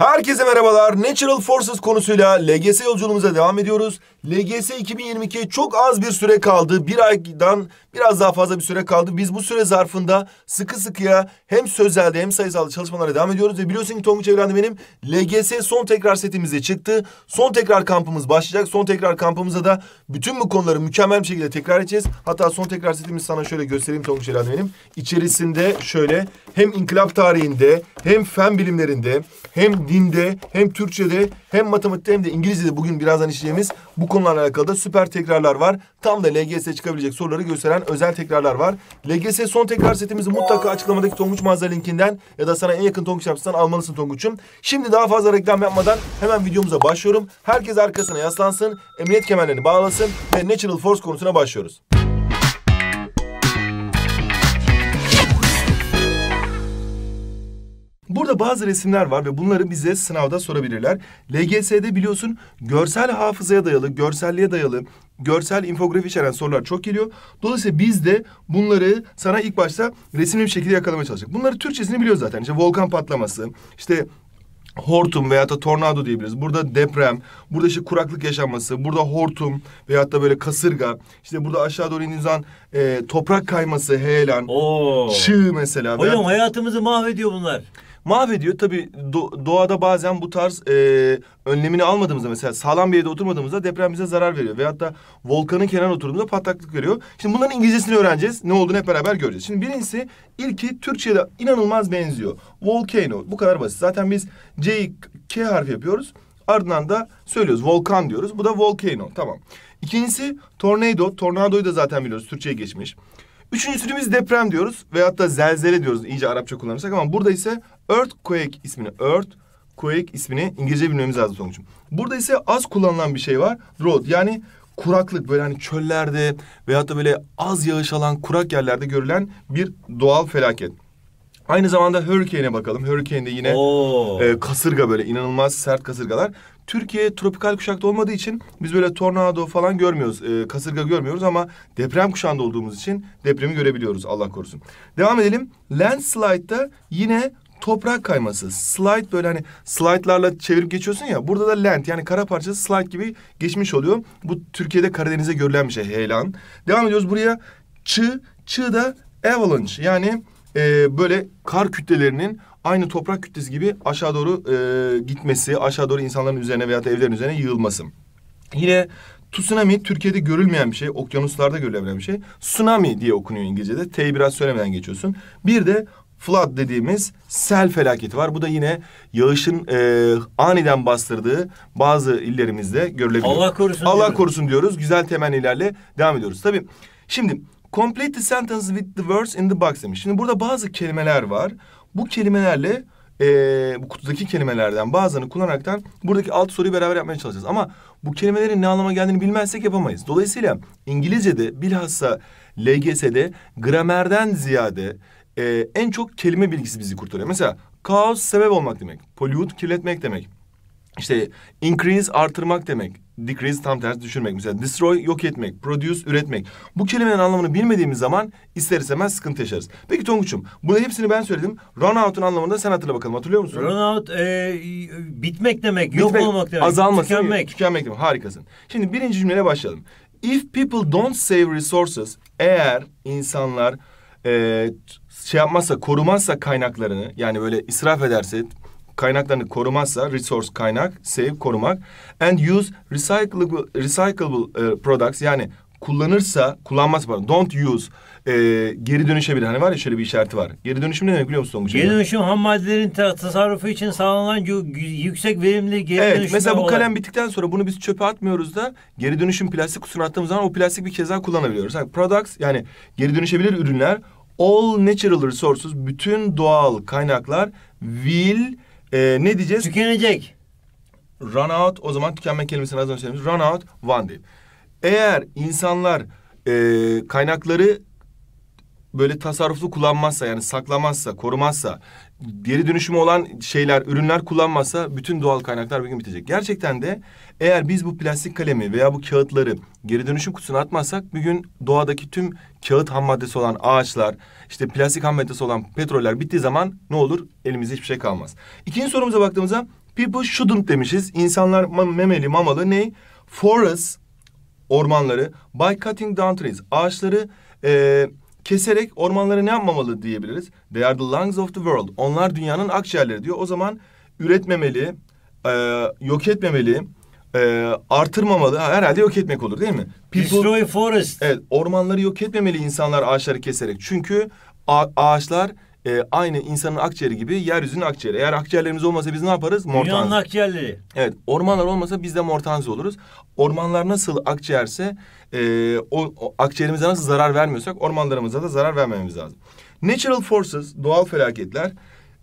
Herkese merhabalar. Natural Forces konusuyla LGS yolculuğumuza devam ediyoruz. LGS 2022 çok az bir süre kaldı. Bir aydan biraz daha fazla bir süre kaldı. Biz bu süre zarfında sıkı sıkıya hem sözelde hem sayısalda çalışmalara devam ediyoruz. Ve biliyorsun ki Tonguç Evlendi benim LGS son tekrar setimizde çıktı. Son tekrar kampımız başlayacak. Son tekrar kampımıza da bütün bu konuları mükemmel bir şekilde tekrar edeceğiz. Hatta son tekrar setimizi sana şöyle göstereyim Tonguç Evlendi benim. İçerisinde şöyle hem inkılap tarihinde hem fen bilimlerinde hem dinde hem Türkçe'de hem matematikte hem de İngilizce'de bugün birazdan işleyeceğimiz bu konularla alakalı da süper tekrarlar var. Tam da LGS çıkabilecek soruları gösteren özel tekrarlar var. LGS son tekrar setimizi mutlaka açıklamadaki Tonguç mağaza linkinden ya da sana en yakın Tonguç yapsından almalısın Tonguç'um. Şimdi daha fazla reklam yapmadan hemen videomuza başlıyorum. Herkes arkasına yaslansın, emniyet kemerlerini bağlasın ve Natural Force konusuna başlıyoruz. Burada bazı resimler var ve bunları bize sınavda sorabilirler. LGS'de biliyorsun görsel hafızaya dayalı, görselliğe dayalı, görsel infografi içeren sorular çok geliyor. Dolayısıyla biz de bunları sana ilk başta resimli bir şekilde yakalamaya çalışacak. Bunları Türkçesini biliyoruz zaten. İşte volkan patlaması, işte hortum veya da tornado diyebiliriz. Burada deprem, burada işte kuraklık yaşanması, burada hortum veya da böyle kasırga. İşte burada aşağı doğru indiğiniz zaman e, toprak kayması, heyelan, Oo. çığ mesela. Hocam hayatımızı mahvediyor bunlar mahvediyor. Tabii do doğada bazen bu tarz e, önlemini almadığımızda mesela sağlam bir yerde oturmadığımızda deprem bize zarar veriyor. Veyahut da volkanın kenarına oturduğumuzda patlaklık veriyor. Şimdi bunların İngilizcesini öğreneceğiz. Ne olduğunu hep beraber göreceğiz. Şimdi birincisi ilki Türkçe'de inanılmaz benziyor. Volcano. Bu kadar basit. Zaten biz C, K harfi yapıyoruz. Ardından da söylüyoruz volkan diyoruz. Bu da volcano. Tamam. İkincisi tornado. Tornadoyu da zaten biliyoruz. Türkçe'ye geçmiş üçüncü türümüz deprem diyoruz veyahut da zelzele diyoruz iyice Arapça kullanırsak ama burada ise earthquake ismini earth Quake ismini İngilizce bilmemiz lazım sonuçum. Burada ise az kullanılan bir şey var. drought yani kuraklık böyle hani çöllerde veyahut da böyle az yağış alan kurak yerlerde görülen bir doğal felaket. Aynı zamanda hurricane'e bakalım. Hurricane de yine e, kasırga böyle inanılmaz sert kasırgalar. Türkiye tropikal kuşakta olmadığı için biz böyle tornado falan görmüyoruz. E, kasırga görmüyoruz ama deprem kuşağında olduğumuz için depremi görebiliyoruz Allah korusun. Devam edelim. Landslide'da yine toprak kayması. Slide böyle hani slide'larla çevirip geçiyorsun ya. Burada da land yani kara parçası slide gibi geçmiş oluyor. Bu Türkiye'de Karadeniz'e görülen bir şey heyelan. Devam ediyoruz buraya. Çığ. Çığ da avalanche yani e, böyle kar kütlelerinin aynı toprak kütlesi gibi aşağı doğru e, gitmesi, aşağı doğru insanların üzerine veya evlerin üzerine yığılması. Yine tsunami Türkiye'de görülmeyen bir şey, okyanuslarda görülebilen bir şey. Tsunami diye okunuyor İngilizce'de. T'yi biraz söylemeden geçiyorsun. Bir de flood dediğimiz sel felaketi var. Bu da yine yağışın e, aniden bastırdığı bazı illerimizde görülebiliyor. Allah korusun. Allah diyoruz. korusun diyoruz. Güzel temennilerle devam ediyoruz. Tabii şimdi complete the sentence with the words in the box demiş. Şimdi burada bazı kelimeler var. Bu kelimelerle e, bu kutudaki kelimelerden bazılarını kullanaraktan buradaki alt soruyu beraber yapmaya çalışacağız. Ama bu kelimelerin ne anlama geldiğini bilmezsek yapamayız. Dolayısıyla İngilizce'de bilhassa LGS'de gramerden ziyade e, en çok kelime bilgisi bizi kurtarıyor. Mesela kaos sebep olmak demek. Pollute kirletmek demek işte increase artırmak demek. Decrease tam tersi düşürmek. Mesela destroy yok etmek, produce üretmek. Bu kelimenin anlamını bilmediğimiz zaman ister istemez sıkıntı yaşarız. Peki Tonguç'um bunu hepsini ben söyledim. Run out'un anlamını da sen hatırla bakalım. Hatırlıyor musun? Run out e, bitmek demek, bitmek, yok olmak demek, azalması, tükenmek. Tükenmek demek. Harikasın. Şimdi birinci cümleye başlayalım. If people don't save resources, eğer insanlar e, şey yapmazsa, korumazsa kaynaklarını yani böyle israf ederse, kaynaklarını korumazsa resource kaynak, save korumak and use recyclable recyclable e, products yani kullanırsa kullanmaz pardon don't use e, geri dönüşebilir. Hani var ya şöyle bir işareti var. Geri dönüşüm ne demek biliyor musun Tonguç? Geri dönüşüm ham maddelerin tasarrufu için sağlanan yüksek verimli geri evet, dönüşüm. Mesela bu kalem olan... bittikten sonra bunu biz çöpe atmıyoruz da geri dönüşüm plastik kutusuna attığımız zaman o plastik bir kez daha kullanabiliyoruz. Yani products yani geri dönüşebilir ürünler all natural resources bütün doğal kaynaklar will ee, ne diyeceğiz? Tükenecek. Run out o zaman tükenme kelimesini az önce söylemiş. Run out one deyip. Eğer insanlar e, kaynakları böyle tasarruflu kullanmazsa yani saklamazsa, korumazsa, geri dönüşümü olan şeyler, ürünler kullanmazsa bütün doğal kaynaklar bir gün bitecek. Gerçekten de eğer biz bu plastik kalemi veya bu kağıtları geri dönüşüm kutusuna atmazsak bir gün doğadaki tüm kağıt ham maddesi olan ağaçlar, işte plastik ham maddesi olan petroller bittiği zaman ne olur? Elimizde hiçbir şey kalmaz. İkinci sorumuza baktığımızda people shouldn't demişiz. İnsanlar memeli mamalı ne? Forest ormanları by cutting down trees. Ağaçları ee, keserek ormanları ne yapmamalı diyebiliriz? They are the lungs of the world. Onlar dünyanın akciğerleri diyor. O zaman üretmemeli, e, yok etmemeli, e, artırmamalı. Herhalde yok etmek olur değil mi? People, Destroy forest. Evet, ormanları yok etmemeli insanlar ağaçları keserek. Çünkü ağaçlar e, aynı insanın akciğeri gibi yeryüzünün akciğeri. Eğer akciğerlerimiz olmasa biz ne yaparız? Mortanzi. Dünyanın akciğerleri. Evet ormanlar olmasa biz de mortanzi oluruz. Ormanlar nasıl akciğerse e, o, o akciğerimize nasıl zarar vermiyorsak ormanlarımıza da zarar vermememiz lazım. Natural forces doğal felaketler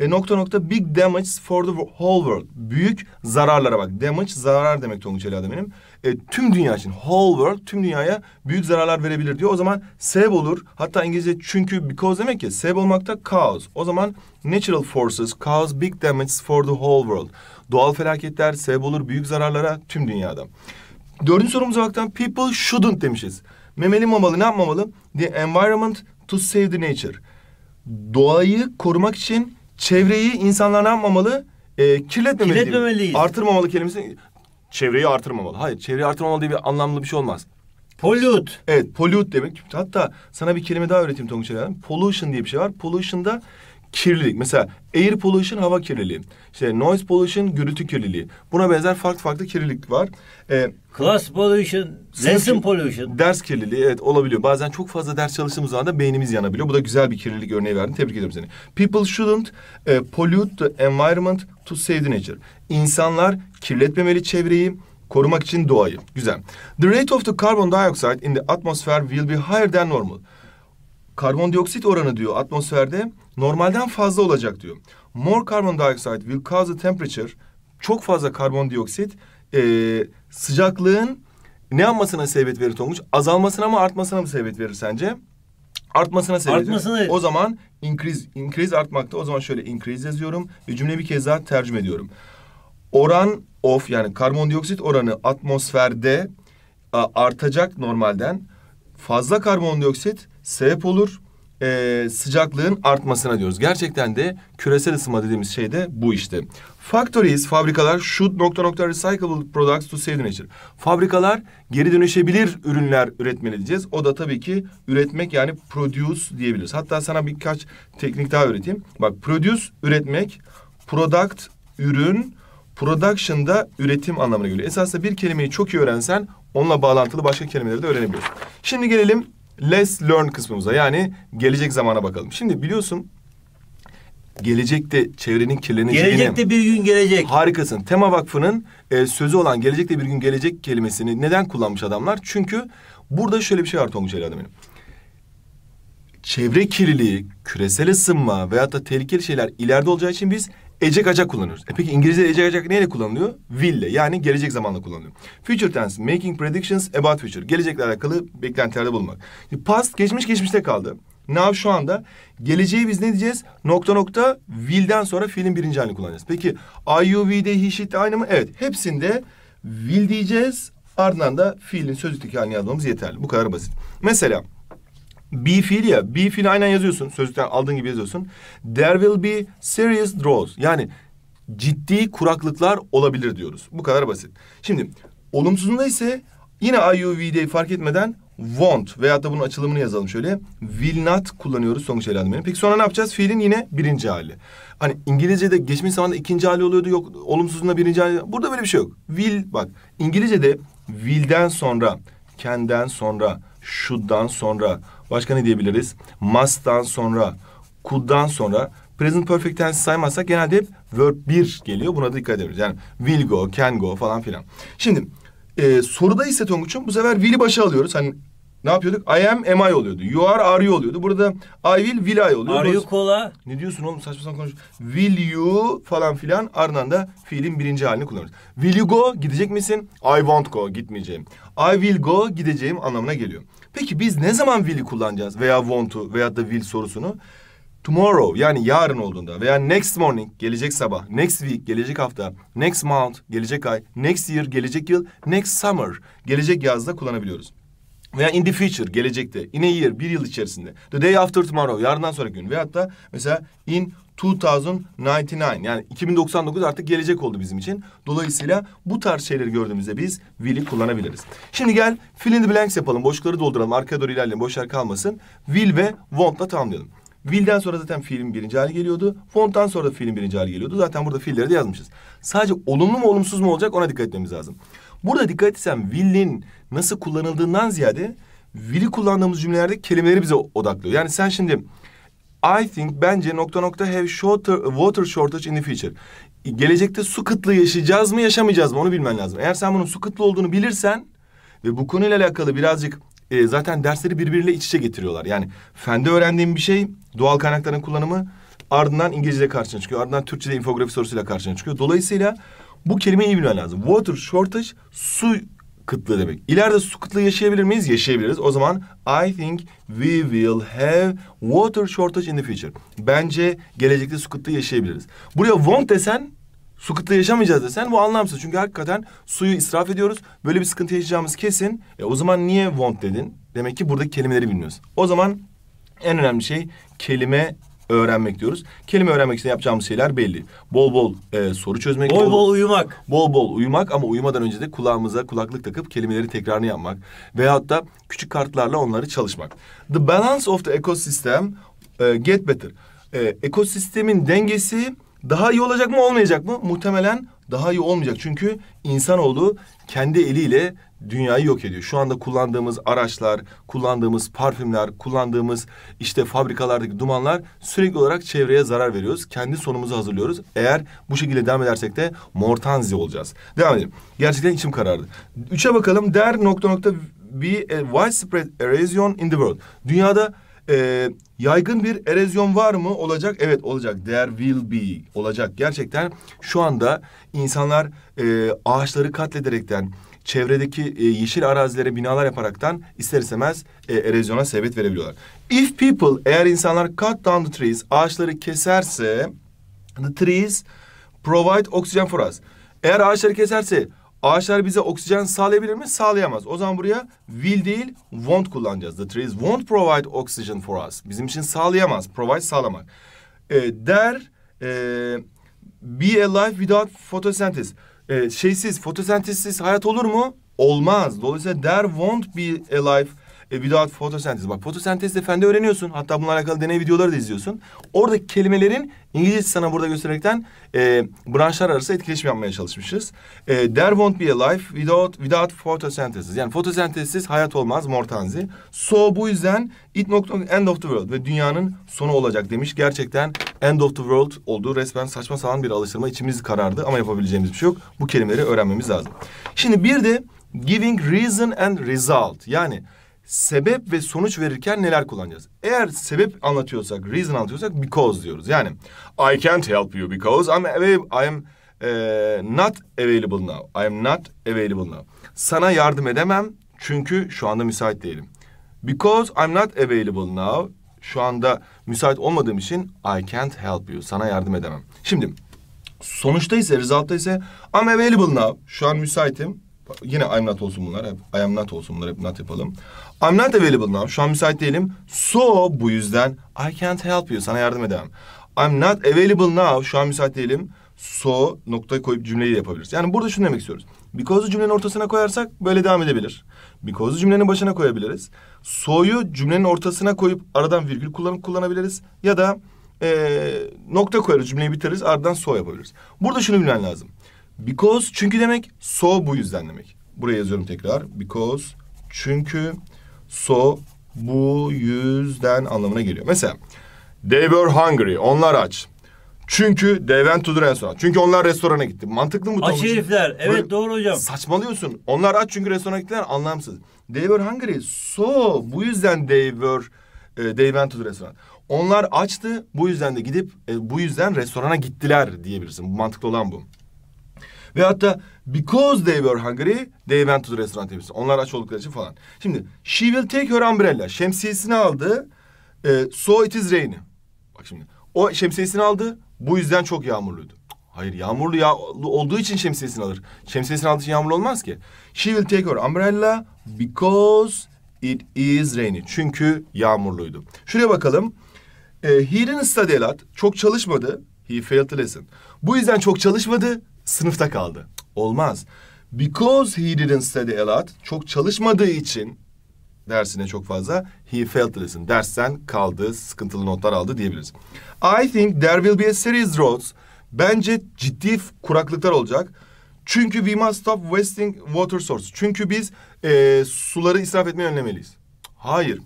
e, nokta nokta big damage for the whole world. Büyük zararlara bak. Damage zarar demek Tonguç Ali benim e, tüm dünya için whole world tüm dünyaya büyük zararlar verebilir diyor. O zaman seb olur. Hatta İngilizce çünkü because demek ki seb olmakta cause. O zaman natural forces cause big damage for the whole world. Doğal felaketler seb olur büyük zararlara tüm dünyada. Dördüncü sorumuza baktan people shouldn't demişiz. Memeli mamalı ne yapmamalı? The environment to save the nature. Doğayı korumak için çevreyi insanlar ne yapmamalı? E, kirletmemeli. Kirletmemeliyiz. Artırmamalı kelimesi çevreyi artırmamalı. Hayır çevreyi artırmamalı diye bir anlamlı bir şey olmaz. Pollute. Evet pollute demek. Hatta sana bir kelime daha öğreteyim Tonguç Hanım. Pollution diye bir şey var. Pollution'da kirlilik. Mesela air pollution hava kirliliği. İşte noise pollution gürültü kirliliği. Buna benzer farklı farklı kirlilik var. Ee, Class pollution, lesson pollution. Ders kirliliği evet olabiliyor. Bazen çok fazla ders çalıştığımız zaman da beynimiz yanabiliyor. Bu da güzel bir kirlilik örneği verdin. Tebrik ediyorum seni. People shouldn't e, pollute the environment to save the nature. İnsanlar kirletmemeli çevreyi, korumak için doğayı. Güzel. The rate of the carbon dioxide in the atmosphere will be higher than normal. Karbondioksit oranı diyor atmosferde normalden fazla olacak diyor. More carbon dioxide will cause the temperature. Çok fazla karbondioksit e, sıcaklığın ne yapmasına sebep verir Tonguç? Azalmasına mı artmasına mı sebep verir sence? Artmasına sebebiyet Artmasına... Verir. O zaman increase, increase artmakta. O zaman şöyle increase yazıyorum ve cümle bir kez daha tercüme ediyorum oran of yani karbondioksit oranı atmosferde artacak normalden. Fazla karbondioksit sebep olur e, sıcaklığın artmasına diyoruz. Gerçekten de küresel ısınma dediğimiz şey de bu işte. Factories, fabrikalar should nokta nokta recyclable products to save nature. Fabrikalar geri dönüşebilir ürünler üretmeli diyeceğiz. O da tabii ki üretmek yani produce diyebiliriz. Hatta sana birkaç teknik daha öğreteyim. Bak produce üretmek, product ürün, Production da üretim anlamına geliyor. Esasında bir kelimeyi çok iyi öğrensen onunla bağlantılı başka kelimeleri de öğrenebiliyorsun. Şimdi gelelim less learn kısmımıza. Yani gelecek zamana bakalım. Şimdi biliyorsun gelecekte çevrenin kirleneceğini... Gelecekte bir gün gelecek. Harikasın. Tema Vakfı'nın e, sözü olan gelecekte bir gün gelecek kelimesini neden kullanmış adamlar? Çünkü burada şöyle bir şey var Tonguç Ali benim. Çevre kirliliği, küresel ısınma veyahut da tehlikeli şeyler ileride olacağı için biz ece kaca kullanıyoruz. E peki İngilizce ece kaca neyle kullanılıyor? Will'le yani gelecek zamanla kullanılıyor. Future tense making predictions about future. Gelecekle alakalı beklentilerde bulunmak. past geçmiş geçmişte kaldı. Now şu anda geleceği biz ne diyeceğiz? Nokta nokta will'den sonra fiilin birinci halini kullanacağız. Peki IUV'de he she'de aynı mı? Evet hepsinde will diyeceğiz. Ardından da fiilin sözlükteki halini yazmamız yeterli. Bu kadar basit. Mesela be fiil ya. Be fiil aynen yazıyorsun. Sözlükten aldığın gibi yazıyorsun. There will be serious draws. Yani ciddi kuraklıklar olabilir diyoruz. Bu kadar basit. Şimdi olumsuzunda ise yine IUV'de fark etmeden won't veyahut da bunun açılımını yazalım şöyle. Will not kullanıyoruz sonuç elde edilmeni. Peki sonra ne yapacağız? Fiilin yine birinci hali. Hani İngilizce'de geçmiş zamanda ikinci hali oluyordu. Yok olumsuzunda birinci hali. Burada böyle bir şey yok. Will bak İngilizce'de will'den sonra, can'den sonra, should'dan sonra, Başka ne diyebiliriz? Must'tan sonra, could'dan sonra present perfect tense saymazsak genelde hep verb 1 geliyor. Buna dikkat ediyoruz. Yani will go, can go falan filan. Şimdi e, soruda ise Tonguç'um bu sefer will'i başa alıyoruz. Hani ne yapıyorduk? I am, am I oluyordu. You are, are you oluyordu. Burada I will, will I oluyor. Are you kola? Ne diyorsun oğlum saçma sapan konuş. Will you falan filan ardından da fiilin birinci halini kullanıyoruz. Will you go? Gidecek misin? I won't go. Gitmeyeceğim. I will go. Gideceğim anlamına geliyor. Peki biz ne zaman will'i kullanacağız? Veya want'u veya da will sorusunu? Tomorrow yani yarın olduğunda veya next morning gelecek sabah, next week gelecek hafta, next month gelecek ay, next year gelecek yıl, next summer gelecek yazda kullanabiliyoruz. Veya in the future, gelecekte, in a year, bir yıl içerisinde. The day after tomorrow, yarından sonra gün. Veyahut da mesela in 2099 yani 2099 artık gelecek oldu bizim için. Dolayısıyla bu tarz şeyleri gördüğümüzde biz will'i kullanabiliriz. Şimdi gel fill in the blanks yapalım. Boşlukları dolduralım. Arkaya doğru ilerleyelim. Boş yer kalmasın. Will ve want'la tamamlayalım. Will'den sonra zaten fiilin birinci hali geliyordu. Font'tan sonra da fiilin birinci hali geliyordu. Zaten burada fiilleri de yazmışız. Sadece olumlu mu olumsuz mu olacak ona dikkat etmemiz lazım. Burada dikkat etsem will'in nasıl kullanıldığından ziyade will'i kullandığımız cümlelerde kelimeleri bize odaklıyor. Yani sen şimdi I think bence nokta nokta have shorter, water shortage in the future. Gelecekte su kıtlığı yaşayacağız mı yaşamayacağız mı onu bilmen lazım. Eğer sen bunun su kıtlığı olduğunu bilirsen ve bu konuyla alakalı birazcık e, zaten dersleri birbiriyle iç içe getiriyorlar. Yani fende öğrendiğim bir şey doğal kaynakların kullanımı ardından İngilizce'de karşına çıkıyor. Ardından Türkçe'de infografi sorusuyla karşına çıkıyor. Dolayısıyla bu kelimeyi iyi bilmen lazım. Water shortage su kıtlığı demek. İleride su kıtlığı yaşayabilir miyiz? Yaşayabiliriz. O zaman I think we will have water shortage in the future. Bence gelecekte su kıtlığı yaşayabiliriz. Buraya won't desen su kıtlığı yaşamayacağız desen bu anlamsız. Çünkü hakikaten suyu israf ediyoruz. Böyle bir sıkıntı yaşayacağımız kesin. E, o zaman niye won't dedin? Demek ki buradaki kelimeleri bilmiyoruz. O zaman en önemli şey kelime öğrenmek diyoruz. Kelime öğrenmek için yapacağımız şeyler belli. Bol bol e, soru çözmek. Bol, bol bol uyumak. Bol bol uyumak ama uyumadan önce de kulağımıza kulaklık takıp kelimeleri tekrarını yapmak. Veyahut da küçük kartlarla onları çalışmak. The balance of the ecosystem e, get better. E, ekosistemin dengesi daha iyi olacak mı olmayacak mı? Muhtemelen daha iyi olmayacak. Çünkü insanoğlu kendi eliyle dünyayı yok ediyor. Şu anda kullandığımız araçlar, kullandığımız parfümler, kullandığımız işte fabrikalardaki dumanlar sürekli olarak çevreye zarar veriyoruz. Kendi sonumuzu hazırlıyoruz. Eğer bu şekilde devam edersek de mortanzi olacağız. Devam edelim. Gerçekten içim karardı. Üçe bakalım. There nokta nokta be widespread erosion in the world. Dünyada e, yaygın bir erozyon var mı? Olacak. Evet olacak. There will be. Olacak. Gerçekten şu anda insanlar e, ağaçları katlederekten, çevredeki e, yeşil arazilere binalar yaparaktan ister istemez e, erozyona sebebiyet verebiliyorlar. If people eğer insanlar cut down the trees ağaçları keserse the trees provide oxygen for us. Eğer ağaçları keserse ağaçlar bize oksijen sağlayabilir mi? Sağlayamaz. O zaman buraya will değil won't kullanacağız. The trees won't provide oxygen for us. Bizim için sağlayamaz. Provide sağlamak. E, der e, be alive without photosynthesis e, şeysiz, fotosentezsiz hayat olur mu? Olmaz. Dolayısıyla there won't be a life e, without photosynthesis. Bak fotosentezde fende öğreniyorsun. Hatta bununla alakalı deney videoları da izliyorsun. Oradaki kelimelerin İngilizce sana burada göstererekten e, branşlar arası etkileşim yapmaya çalışmışız. E, there won't be a life without, without photosynthesis. Yani fotosentezsiz hayat olmaz Mortanzi. So bu yüzden it end of the world ve dünyanın sonu olacak demiş. Gerçekten end of the world olduğu resmen saçma sapan bir alıştırma içimiz karardı ama yapabileceğimiz bir şey yok. Bu kelimeleri öğrenmemiz lazım. Şimdi bir de giving reason and result yani sebep ve sonuç verirken neler kullanacağız? Eğer sebep anlatıyorsak, reason anlatıyorsak because diyoruz. Yani I can't help you because I'm I'm am e, not available now. I'm not available now. Sana yardım edemem çünkü şu anda müsait değilim. Because I'm not available now şu anda müsait olmadığım için I can't help you. Sana yardım edemem. Şimdi sonuçta ise, resultta ise I'm available now. Şu an müsaitim. Yine I'm not olsun bunlar. Hep I am not olsun bunlar. Hep not yapalım. I'm not available now. Şu an müsait değilim. So bu yüzden I can't help you. Sana yardım edemem. I'm not available now. Şu an müsait değilim. So noktayı koyup cümleyi de yapabiliriz. Yani burada şunu demek istiyoruz. Because'u cümlenin ortasına koyarsak böyle devam edebilir. Because'u cümlenin başına koyabiliriz. So'yu cümlenin ortasına koyup aradan virgül kullanıp kullanabiliriz. Ya da e, nokta koyarız cümleyi bitiririz ardından so yapabiliriz. Burada şunu bilmen lazım. Because çünkü demek so bu yüzden demek. Buraya yazıyorum tekrar. Because çünkü so bu yüzden anlamına geliyor. Mesela they were hungry. Onlar aç. Çünkü Deventudur restoran. Çünkü onlar restorana gitti. Mantıklı mı? Aç herifler. Evet doğru hocam. Saçmalıyorsun. Onlar aç çünkü restorana gittiler. Anlamsız. They were hungry. So bu yüzden they were... E, they went to the restaurant. Onlar açtı. Bu yüzden de gidip... E, bu yüzden restorana gittiler diyebilirsin. Mantıklı olan bu. Ve hatta because they were hungry, they went to the restaurant diyebilirsin. Onlar aç oldukları için falan. Şimdi she will take her umbrella. Şemsiyesini aldı. E, so it is raining. Bak şimdi. O şemsiyesini aldı. Bu yüzden çok yağmurluydu. Hayır yağmurlu yağmurlu olduğu için şemsiyesini alır. Şemsiyesini aldığı için yağmurlu olmaz ki. She will take her umbrella because it is rainy. Çünkü yağmurluydu. Şuraya bakalım. Ee, he didn't study a lot. Çok çalışmadı. He failed the lesson. Bu yüzden çok çalışmadı. Sınıfta kaldı. Olmaz. Because he didn't study a lot. Çok çalışmadığı için dersine çok fazla he failed the lesson. Dersten kaldı, sıkıntılı notlar aldı diyebiliriz. I think there will be a series droughts. Bence ciddi kuraklıklar olacak. Çünkü we must stop wasting water source. Çünkü biz e, suları israf etmeyi önlemeliyiz. Hayır.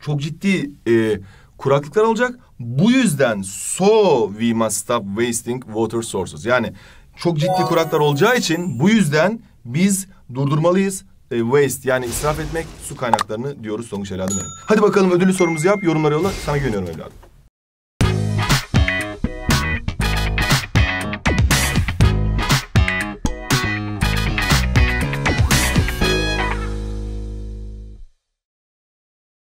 Çok ciddi e, kuraklıklar olacak. Bu yüzden so we must stop wasting water sources. Yani çok ciddi kuraklar olacağı için bu yüzden biz durdurmalıyız, e, waste yani israf etmek su kaynaklarını diyoruz sonuç evladım benim. Hadi bakalım ödüllü sorumuzu yap yorumlara yolla sana güveniyorum evladım.